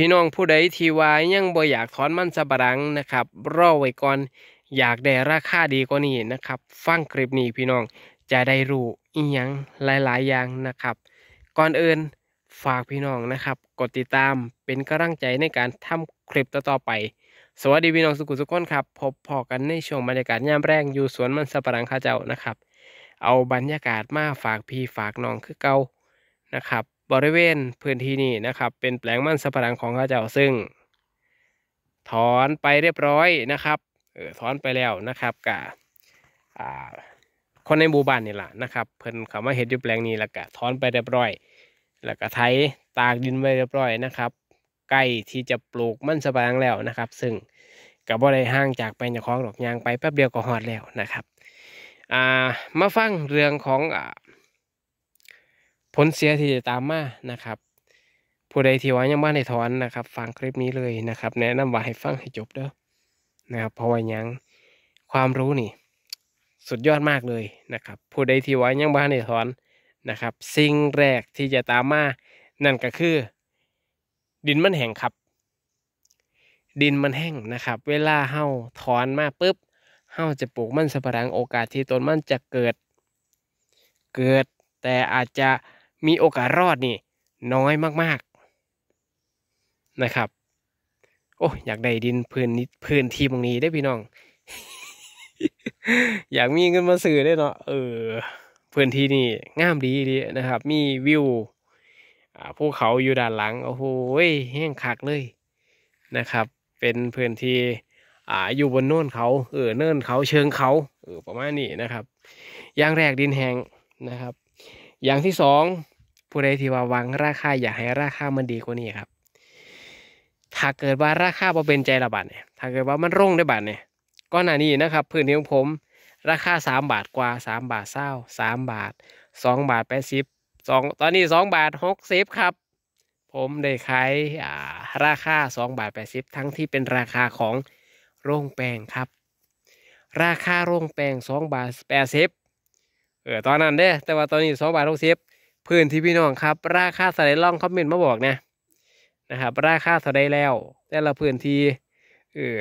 พี่น้องผู้ใดที่วายังบ่อยากถอนมันสะบรังนะครับ รอไว้ก่อนอยากได้ราคาดีกว่านี้นะครับ ฟังคลิปนี้พี่น้องจะได้รู้อีหยังหลายๆอย่างนะครับ ก่อนอื่นฝากพี่น้องนะครับกดติดตามเป็นกำลังใจในการทำคลิปต่อๆไป สวัสดีพี่น้องสุกุสุกคนครับพบพอกันในช่วงบรรยากาศยามแรง อยู่สวนมันสะปรังข้าเจ้านะครับ เอาบรรยากาศมาฝากพี่ ฝากน้องคือเก่านะครับบริเวณพื้นที่นี้นะครับ เป็นแปลงมันสำปะหลังของข้าเจ้าซึ่งถอนไปเรียบร้อยนะครับเออถอนไปแล้วนะครับกับคนในหมู่บ้านนี่แหละนะครับ เพิ่นเขามาเห็ดอยู่แปลงนี้แล้วก็ถอนไปเรียบร้อย แล้วก็ไถตากดินไปเรียบร้อยนะครับใกล้ที่จะปลูกมันสำปะหลังแล้วนะครับ ซึ่งกับบ่ได้ห่างจากไปจากองดอกยางไปแป๊บเดียวก็หอดแล้วนะครับมาฟังเรื่องของผลเสียที่จะตามมา นะครับ ผู้ใดที่ว่ายังบ้านในถอนนะครับ ฟังคลิปนี้เลยนะครับ แนะนำว่าให้ฟังให้จบเด้อ นะครับ เพราะว่ายังความรู้นี่ สุดยอดมากเลยนะครับ ผู้ใดที่ว่ายังบ้านในถอนนะครับ สิ่งแรกที่จะตามมา นั่นก็คือ ดินมันแห้งครับ ดินมันแห้งนะครับ เวลาเห่าถอนมาปุ๊บเห่าจะปลูกมันสะพรังโอกาสที่ต้นมันจะเกิด เกิด แต่อาจจะมีโอกาสรอดนี่น้อยมาก ๆ นะครับ โอ้อยากได้ดิน พื้นพื้นที่ตรงนี้ได้พี่น้อง อยากมีเงินมาซื้อได้เนาะเออ พื้นที่นี่งามดีดีนะครับ มีวิวภูเขาอยู่ด้านหลังโอ้โหแห้งคักเลยนะครับ เป็นพื้นที่อ่า อยู่บนโน่นเขา เออเนินเขาเชิงเขา เออ ประมาณนี้นะครับ อย่างแรกดินแห้งนะครับอย่างที่สองผู้ใดที่ว่าวัง ราคาอยากให้ราคามันดีกว่านี้ครับ ถ้าเกิดว่าราคาพอเป็นใจระบาดเนี่ยถ้าเกิดว่ามันร่งได้บาทเนี่ยก็หน้านี้นะครับ พื้นที่ของผมราคาสามบาทกว่าสามบาทเศร้าสามบาทสองบาทแปดสิบสองตอนนี้สองบาทหกสิบครับ ผมได้ขายราคาสองบาทแปดสิบทั้งที่เป็นราคาของโรงแปลงครับ ราคาโรงแปลงสองบาทแปดสิบเออตอนนั้นเด้ แต่ว่าตอนนี้สองบาทหกสิบพื้นที่พี่น้องครับ ราคาสไลด์ล่องคอมเมนต์มาบอกนะ นะครับ ราคาสไลด์แล้ว แต่ละพื้นที่เออ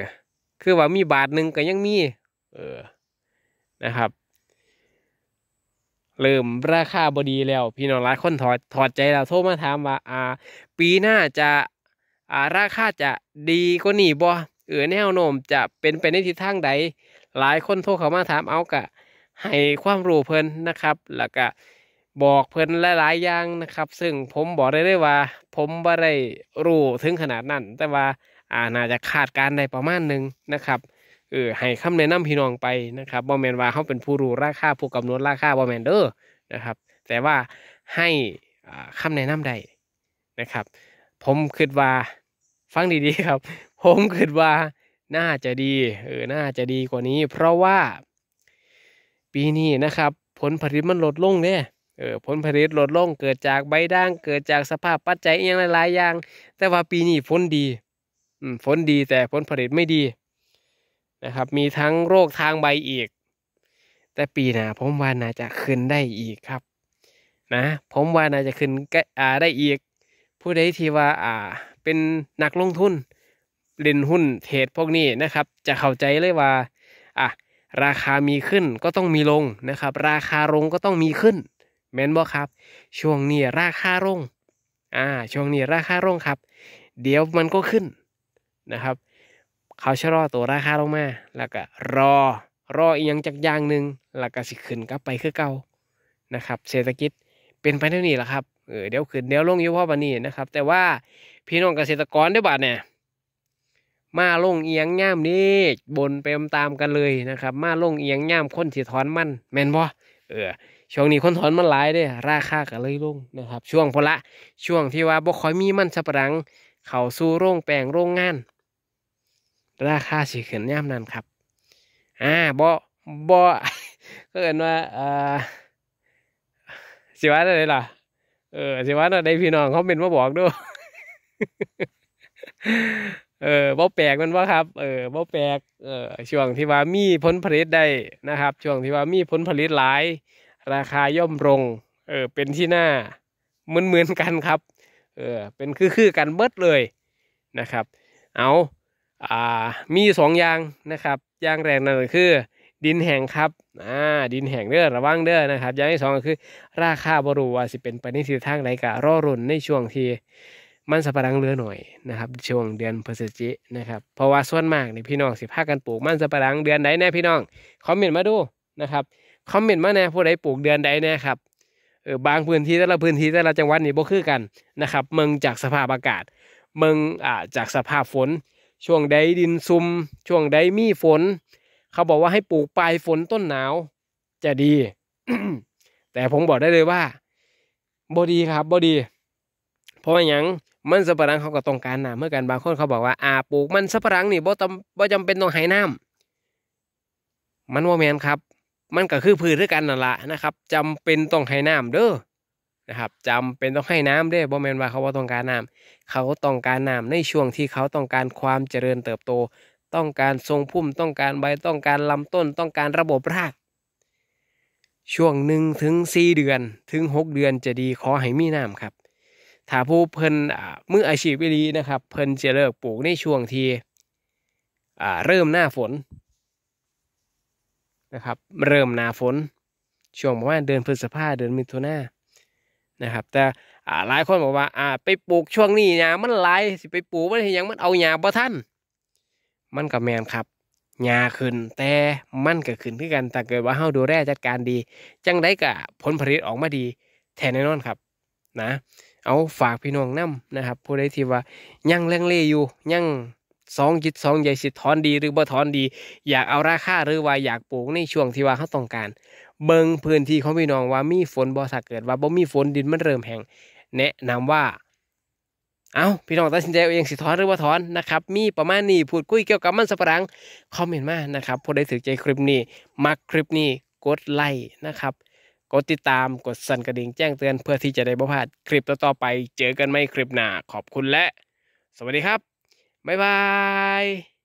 คือว่ามีบาทหนึ่งก็ยังมี เออนะครับ เริ่มราคาบดีแล้ว พี่น้องหลายคนถอดถอดใจแล้วโทรมาถามว่า อ่า ปีหน้าจะอ่าราคาจะดีกว่านี้บ่เออแนวโน้มจะเป็นไปในทิศทางใด หลายคนโทรเข้ามาถามเอากะให้ความรู้เพิ่นนะครับ แล้วก็บอกเพิ่นหลายๆอย่างนะครับ ซึ่งผมบอกได้เลยว่า ผมบ่ได้รู้ถึงขนาดนั้น แต่ว่าอาน่าจะคาดการได้ประมาณหนึ่งนะครับ เออ ให้คำแนะนำพี่น้องไปนะครับบ่แมนว่าเขาเป็นผู้รู้ราคาผู้กำหนดราคาบ่แมนเด้อนะครับ แต่ว่าให้คำแนะนำได้นะครับ ผมคิดว่าฟังดีๆครับ ผมคิดว่าน่าจะดี เออ น่าจะดีกว่านี้ เพราะว่าปีนี้นะครับผลผลิตมันลดลงเนี่ยเออผลผลิตลดลงเกิดจากใบด่าง เกิดจากสภาพปัจจัยอย่างหลายๆอย่าง แต่ว่าปีนี้ฝนดีฝนดีแต่ผลผลิตไม่ดีนะครับมีทั้งโรคทางใบอีก แต่ปีหน้าผมว่าน่าจะขึ้นได้อีกครับนะผมว่าน่าจะขึ้นก็อ่าได้อีก ผู้ใดที่ว่าอ่าเป็นนักลงทุน เล่นหุ้นเทรดพวกนี้นะครับ จะเข้าใจเลยว่าอ่ะราคามีขึ้นก็ต้องมีลงนะครับ ราคาลงก็ต้องมีขึ้นแม่นบ่ครับ ช่วงนี้ราคาลงอ่าช่วงนี้ราคาลงครับ เดี๋ยวมันก็ขึ้นนะครับเขาชะลอตัวราคาลงมา แล้วก็รอ รออีกอย่างจากอย่างหนึ่งแล้วก็สิขึ้นกลับไปคือเก่านะครับ เศรษฐกิจเป็นไปเท่านี้แหละครับเออเดี๋ยวขึ้น เดี๋ยวลงอยู่พ่อบันนี้นะครับแต่ว่าพี่น้องเกษตรกรได้บาทเนี่ยมาลงเอียงย่ามนี่บนไปตามกันเลยนะครับ มาลงเอียงย่ามคนสีถอนมันแมนบ่เออช่วงนี้คนถอนมันหลายเด้ราคาก็เลยลงนะครับ ช่วงพละ ช่วงที่ว่าบ่ค่อยมีมันสับหังเขาสู้โรงแปลงโรงงาน ราคาสิขึ้นย่ามนั้นครับ อ่าบ่บ่ก็เอินว่าอ่าสิว่าอะไรล่ะเออสิว่าอะไรพี่น้องเขาเป็นมาบอกด้วยเออบ่แปลกมันว่าครับ เออบ่แปลก เออ ช่วงที่ว่ามีผลผลิตได้นะครับ ช่วงที่ว่ามีผลผลิตหลาย ราคาย่อมลง เออ เป็นที่หน้าเหมือนเหมือนกันครับ เออ เป็นคือคือกันเบิดเลยนะครับ เอา อ่า มีสองอย่างนะครับอย่างแรกนั่นคือ ดินแห้งครับ อ่า ดินแห้งเด้อ ระวังเด้อนะครับ อย่างที่สองก็คือ ราคาบรูว่าสิเป็นไปในทิศทางไหนกะร่อรุ่นในช่วงที่มันสัปะรังเรือหน่อยนะครับ ช่วงเดือนพฤศจิกนะครับ เพราะว่าส่วนมากนี่พี่น้องสิพากันปลูก มันสัปะรังเดือนใดแน่พี่น้องคอมเมนต์มาดูนะครับคอมเมนต์มาแน่ผู้ใดปลูกเดือนใดแน่ครับเออบางพื้นที่แต่ละพื้นที่แต่ละจังหวัดนี่บ่คือกันนะครับเมืองจากสภาพอากาศเมืองอ่าจากสภาพฝน ช่วงใดดินซุมช่วงใดมีฝน เขาบอกว่าให้ปลูกปลายฝนต้นหนาว จะดีแต่ผมบอกได้เลยว่าบ่ดีครับบ่ดีพราะอย่างมันสับปะรังเขาก็ต้องการน้ำเมื่อกันบางคนเขาบอกว่าอาปลูกมันสับปะรังนี่บ่จำบ่จำเป็นต้องให้น้ำมันว่าแมนครับ มันก็คือพืชด้วยกันนั่นแหละนะครับ จำเป็นต้องให้น้ำเด้อนะครับจำเป็นต้องให้น้ำด้อบ่แมนว่าเขาว่าต้องการน้ำเขาต้องการน้ำในช่วงที่เขาต้องการความเจริญเติบโต ต้องการทรงพุ่มต้องการใบต้องการลำต้นต้องการระบบรากช่วงหนึ่งถึงสี่เดือนถึงหกเดือนจะดีขอให้มีน้ำครับถ้าผู้เพิ่นมืออาชีพวิลีนะครับ เพิ่นจะเลิกปลูกในช่วงที่เริ่มหน้าฝนนะครับ เริ่มหน้าฝน ช่วงประมาณเดือนพฤษภาเดือนมิถุนานะครับ แต่หลายคนบอกว่า ไปปลูกช่วงนี้หญ้ามันหลายสิไปปลูกมันยังมันเอาหญ้าบ่ท่านมันก็แมนครับหญ้าขึ้น แต่มันก็ขึ้นคือกันแต่เกิดว่าเฮาดูแลจัดการดี จังได้ก็ผลผลิตออกมาดี แทนแน่นอนครับ นะเอาฝากพี่น้องนำนะครับผู้ใดที่ว่ายังเล่งเล่อยู่ ยังสองจิตสองใจสิถอนดี หรือบ่ถอนดี อยากเอาราคาหรือว่าอยากปลูกในช่วงที่ว่าเขาต้องการเบิงพื้นที่ของพี่น้องว่ามีฝนบ่ถ้าเกิดว่าบ่มีฝนดินมันเริ่มแห้งแนะนำว่า เอาพี่น้องตัดสินใจเอาเองสิถอนหรือว่าถอนนะครับมีประมาณนี้พูดคุยเกี่ยวกับมันสัปะรังคอมเมนต์มานะครับผู้ใดถือใจคลิปนี้ มักคลิปนี้กดไลค์นะครับกดติดตามกดสั่นกระดิ่งแจ้งเตือนเพื่อที่จะได้บ่พลาดคลิปต่อๆไป เจอกันไม่คลิปหน้า ขอบคุณและ สวัสดีครับ บ๊ายบาย